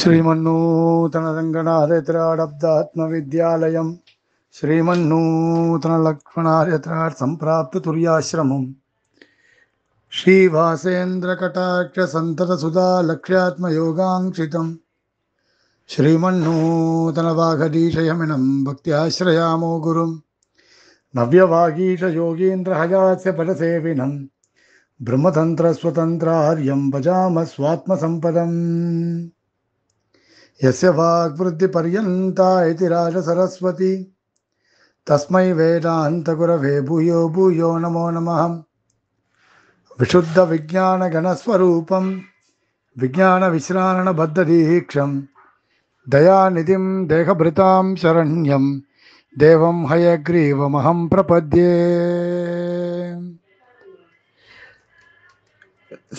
श्रीमन्नूतनरङ्गनाथयत्राडब्दात्मविद्यालयं श्रीमन्नूतनलक्ष्मणार्यत्रार्थम्प्राप्तुर्याश्रमं श्रीवासेन्द्रकटाक्षसन्ततसुधालक्ष्यात्मयोगाङ्क्षितं श्रीमन्नूतनवाघडीशयमिनं भक्त्याश्रयामो गुरुं नव्यवागीशयोगीन्द्रहयास्य पदसेविनं ब्रह्मतन्त्रस्वतन्त्रार्यं भजामस्वात्मसम्पदम् यस्य वाग्वृद्धिपर्यन्ता इति राजसरस्वती तस्मै वेदान्तगुरवे भूयो भूयो नमो नमः विशुद्धविज्ञानगणस्वरूपं विज्ञानविश्राणबद्धदीक्षं दयानिधिं देहभृतां शरण्यं देवं हयग्रीवमहं प्रपद्ये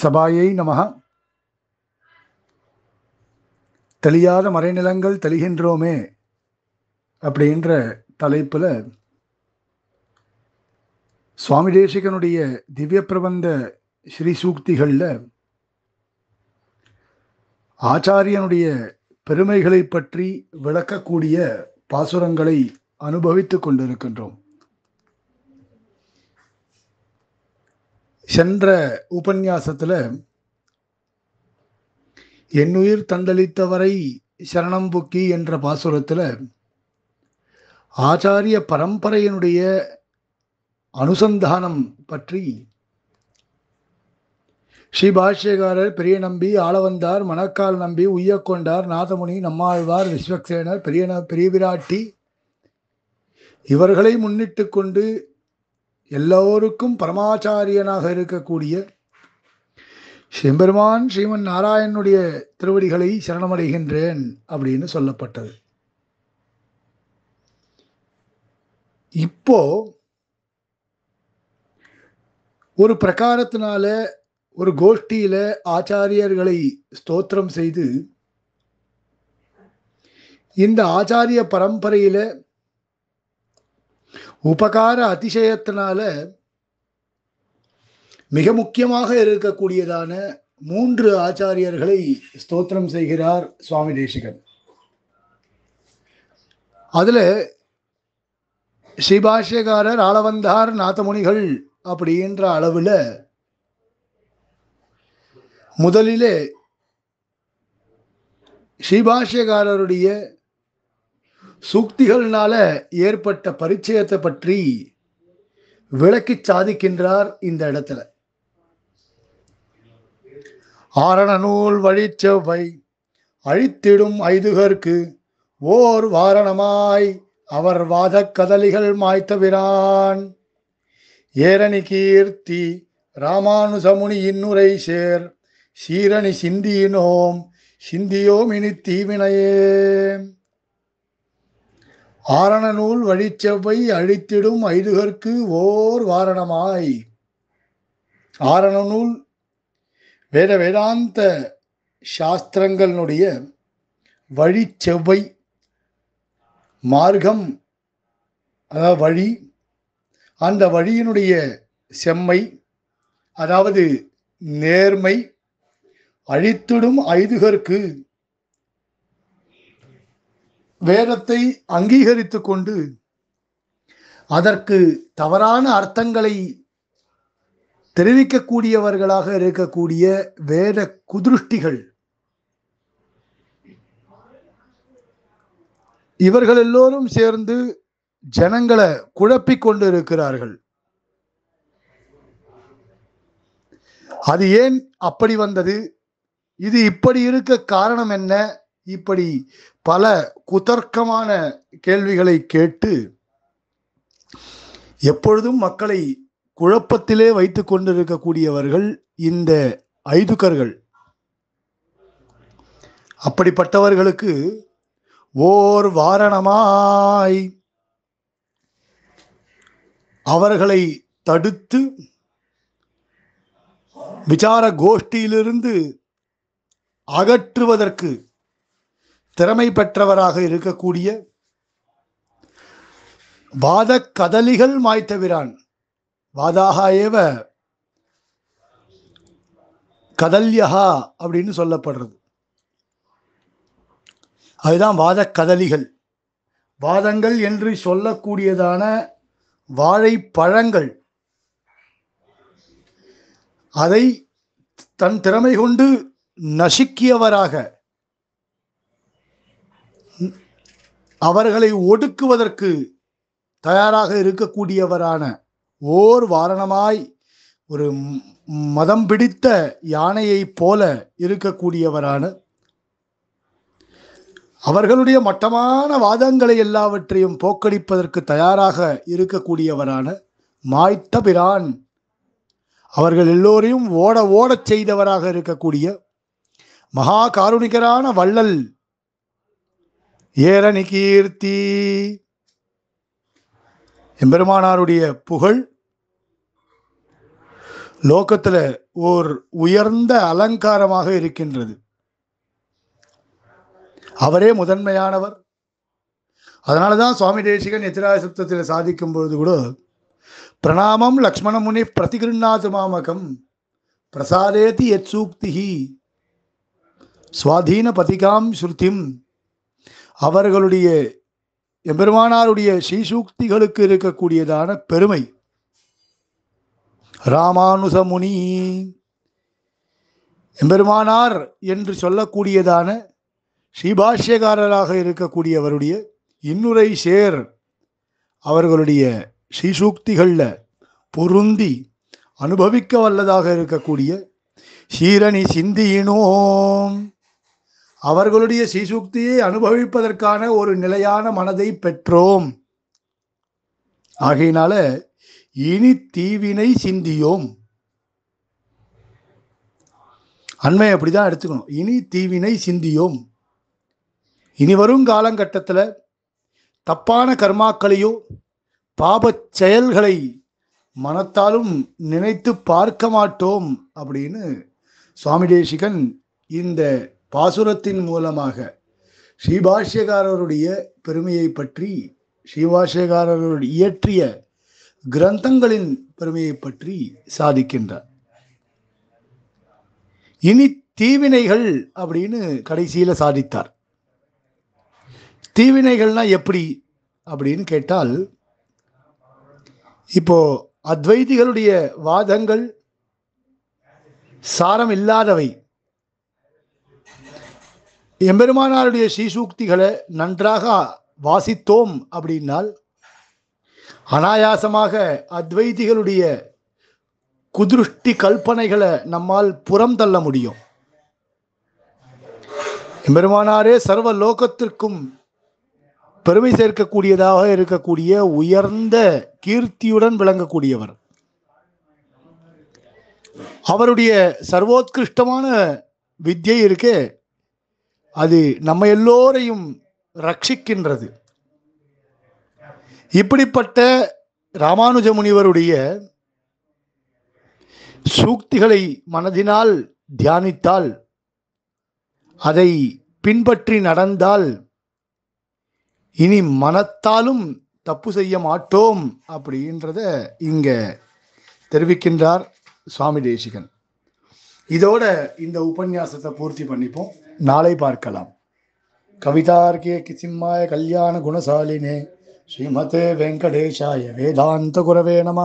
सभायै नमः தெளியாத மறைநிலங்கள் தெளிகின்றோமே அப்படின்ற தலைப்பில் சுவாமி தேசிகனுடைய திவ்ய பிரபந்த ஸ்ரீ சூக்திகளில் ஆச்சாரியனுடைய பெருமைகளை பற்றி விளக்கக்கூடிய பாசுரங்களை அனுபவித்து கொண்டிருக்கின்றோம் சென்ற உபன்யாசத்தில் என்னுயிர் தந்தளித்தவரை சரணம் புக்கி என்ற பாசுரத்தில் ஆச்சாரிய பரம்பரையினுடைய அனுசந்தானம் பற்றி ஸ்ரீ பாஷ்யகாரர் பெரிய நம்பி ஆளவந்தார் மணக்கால் நம்பி உய்யக்கொண்டார் நாதமுனி நம்மாழ்வார் விஸ்வக்சேனர் பெரிய பெரிய விராட்டி இவர்களை முன்னிட்டு கொண்டு எல்லோருக்கும் பரமாச்சாரியனாக இருக்கக்கூடிய செம்பெருமான் ஸ்ரீமன் நாராயணனுடைய திருவடிகளை சரணமடைகின்றேன் அப்படின்னு சொல்லப்பட்டது இப்போ ஒரு பிரகாரத்தினால ஒரு கோஷ்டியில ஆச்சாரியர்களை ஸ்தோத்திரம் செய்து இந்த ஆச்சாரிய பரம்பரையில உபகார அதிசயத்தினால மிக முக்கியமாக இருக்கக்கூடியதான மூன்று ஆச்சாரியர்களை ஸ்தோத்திரம் செய்கிறார் சுவாமி தேசிகன் அதில் ஸ்ரீபாஷ்யகாரர் ஆளவந்தார் நாதமுனிகள் அப்படின்ற அளவில் முதலிலே ஸ்ரீபாஷ்யகாரருடைய சூக்திகள்னால ஏற்பட்ட பரிச்சயத்தை பற்றி விளக்கி சாதிக்கின்றார் இந்த இடத்துல ஆரணநூல் செவ்வை அழித்திடும் ஐதுகர்க்கு ஓர் வாரணமாய் அவர் வாதக் கதலிகள் மாய்த்தவிரான் ஏரணி கீர்த்தி ராமானுசமுனி இன்னுரை சேர் சீரணி சிந்தியினோம் சிந்தியோம் இனி தீவினையே ஆரண நூல் வழிச்செவ்வை அழித்திடும் ஐதுகர்க்கு ஓர் வாரணமாய் ஆரண நூல் வேத வேதாந்த சாஸ்திரங்களினுடைய வழி செவ்வை மார்க்கம் அதாவது வழி அந்த வழியினுடைய செம்மை அதாவது நேர்மை அழித்திடும் ஐதுகருக்கு வேதத்தை அங்கீகரித்து கொண்டு அதற்கு தவறான அர்த்தங்களை தெரிவிக்கக்கூடியவர்களாக இருக்கக்கூடிய வேத குதிருஷ்டிகள் இவர்கள் எல்லோரும் சேர்ந்து ஜனங்களை குழப்பிக் கொண்டு இருக்கிறார்கள் அது ஏன் அப்படி வந்தது இது இப்படி இருக்க காரணம் என்ன இப்படி பல குதர்க்கமான கேள்விகளை கேட்டு எப்பொழுதும் மக்களை குழப்பத்திலே வைத்துக் கொண்டிருக்கக்கூடியவர்கள் இந்த ஐதுக்கர்கள் அப்படிப்பட்டவர்களுக்கு ஓர் வாரணமாய் அவர்களை தடுத்து விசார கோஷ்டியிலிருந்து அகற்றுவதற்கு திறமை பெற்றவராக இருக்கக்கூடிய வாத கதலிகள் மாய்த்தவிரான் வாதாக ஏவ கதல்யஹா அப்படின்னு சொல்லப்படுறது அதுதான் வாத கதலிகள் வாதங்கள் என்று சொல்லக்கூடியதான வாழைப்பழங்கள் அதை தன் திறமை கொண்டு நசுக்கியவராக அவர்களை ஒடுக்குவதற்கு தயாராக இருக்கக்கூடியவரான ஓர் வாரணமாய் ஒரு மதம் பிடித்த யானையைப் போல இருக்கக்கூடியவரான அவர்களுடைய மட்டமான வாதங்களை எல்லாவற்றையும் போக்கடிப்பதற்கு தயாராக இருக்கக்கூடியவரான மாய்த்த பிரான் அவர்கள் எல்லோரையும் ஓட ஓடச் செய்தவராக இருக்கக்கூடிய மகா காருணிகரான வள்ளல் ஏரணி கீர்த்தி எம்பெருமானாருடைய புகழ் லோகத்துல ஓர் உயர்ந்த அலங்காரமாக இருக்கின்றது அவரே முதன்மையானவர் அதனாலதான் தான் சுவாமி தேசிகன் எத்திராய சுத்தத்தில் சாதிக்கும் பொழுது கூட பிரணாமம் லக்ஷ்மண முனி பிரதிகிருண்ணாது மாமகம் பிரசாதேதி எத் சூக்திஹி சுவாதீன பதிகாம் ஸ்ருதிம் அவர்களுடைய எம்பெருமானாருடைய ஸ்ரீசூக்திகளுக்கு இருக்கக்கூடியதான பெருமை ராமானுசமுனி எம்பெருமானார் என்று சொல்லக்கூடியதான ஸ்ரீபாஷ்யக்காரராக இருக்கக்கூடியவருடைய இன்னுரை சேர் அவர்களுடைய ஸ்ரீசூக்திகளில் பொருந்தி அனுபவிக்க வல்லதாக இருக்கக்கூடிய சீரணி சிந்தியினோம் அவர்களுடைய சீசுக்தியை அனுபவிப்பதற்கான ஒரு நிலையான மனதை பெற்றோம் ஆகையினால இனி தீவினை சிந்தியோம் அண்மை அப்படிதான் எடுத்துக்கணும் இனி தீவினை சிந்தியோம் இனி வரும் காலங்கட்டத்தில் தப்பான கர்மாக்களையோ பாப செயல்களை மனத்தாலும் நினைத்து பார்க்க மாட்டோம் அப்படின்னு சுவாமி தேசிகன் இந்த பாசுரத்தின் மூலமாக ஸ்ரீபாஷ்யகாரருடைய பெருமையை பற்றி ஸ்ரீபாஷ்யகாரர்கள் இயற்றிய கிரந்தங்களின் பெருமையை பற்றி சாதிக்கின்றார் இனி தீவினைகள் அப்படின்னு கடைசியில சாதித்தார் தீவினைகள்னா எப்படி அப்படின்னு கேட்டால் இப்போ அத்வைதிகளுடைய வாதங்கள் சாரம் இல்லாதவை எம்பெருமானாருடைய ஸ்ரீசூக்திகளை நன்றாக வாசித்தோம் அப்படின்னால் அனாயாசமாக அத்வைதிகளுடைய குதிருஷ்டி கல்பனைகளை நம்மால் புறம் தள்ள முடியும் பெருமானாரே சர்வ லோகத்திற்கும் பெருமை சேர்க்கக்கூடியதாக இருக்கக்கூடிய உயர்ந்த கீர்த்தியுடன் விளங்கக்கூடியவர் அவருடைய சர்வோத்கிருஷ்டமான வித்தியை இருக்கே அது நம்ம எல்லோரையும் ரட்சிக்கின்றது இப்படிப்பட்ட ராமானுஜ முனிவருடைய சூக்திகளை மனதினால் தியானித்தால் அதை பின்பற்றி நடந்தால் இனி மனத்தாலும் தப்பு செய்ய மாட்டோம் அப்படின்றத இங்க தெரிவிக்கின்றார் சுவாமி தேசிகன் இதோட இந்த உபன்யாசத்தை பூர்த்தி பண்ணிப்போம் நாளை பார்க்கலாம் கவிதார்கே கிசிம்மாய கல்யாண குணசாலினே ஸ்ரீமதே வெங்கடேஷாய வேதாந்த குரவே நம